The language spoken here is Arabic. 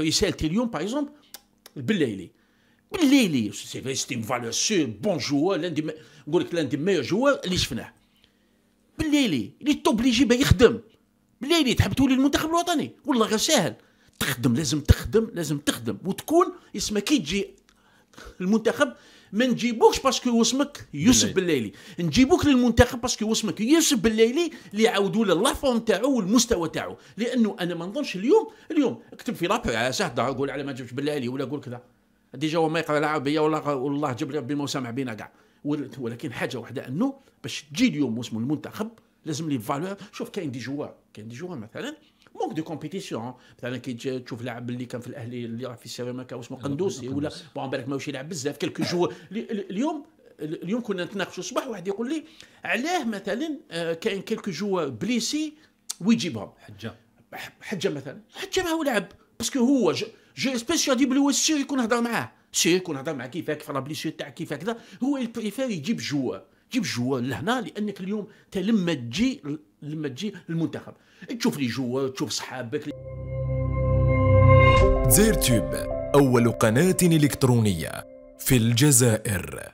رسالتي اليوم باغ اكزومبل بالليلي بالليلي سي في سيتي فالور سور بون جوار لان دي نقول لك لان دي ميور جوار اللي شفناه بالليلي اللي توبليجي باه يخدم بالليلي تحب تولي المنتخب الوطني والله غير ساهل تخدم لازم تخدم لازم تخدم وتكون اسمها كي تجي المنتخب ما نجيبوكش باسكو واسمك يوسف بالليلي نجيبوك للمنتخب باسكو واسمك يوسف بالليلي اللي يعاودوا له لافورم تاعو والمستوى تاعو لانه انا ما نظنش اليوم اليوم اكتب في رابع على سهده اقول على ما جبتش بالليلي ولا اقول كذا ديجا هو ما يقرا بيا والله والله جبر ربي ما سامع بينا كاع ولكن حاجه واحده انه باش تجي اليوم واسمه المنتخب لازم لي فالور شوف كاين دي جوار كاين دي جوار مثلا مونك دو كومبيتيسيون مثلا كي تشوف لاعب اللي كان في الاهلي اللي راه في كان واسمه قندوسي ولا بون بالك ماهوش يلعب بزاف كيلكو جوار اليوم اليوم كنا نتناقشوا الصباح واحد يقول لي علاه مثلا آه، كاين كيلكو جوار بليسي ويجيبهم حجه حجه مثلا حجه ما هو لعب باسكو هو جو سبيسيال دي بلو سير يكون هضر معاه سير يكون هضر معاه كيفاك في لا بليسير تاع كذا هو يبريفير يجيب جوار جيب جوال لهنا لانك اليوم انت لما تجي لما تجي للمنتخب تشوف لي جوال تشوف صحابك زير تيوب اول قناه الكترونيه في الجزائر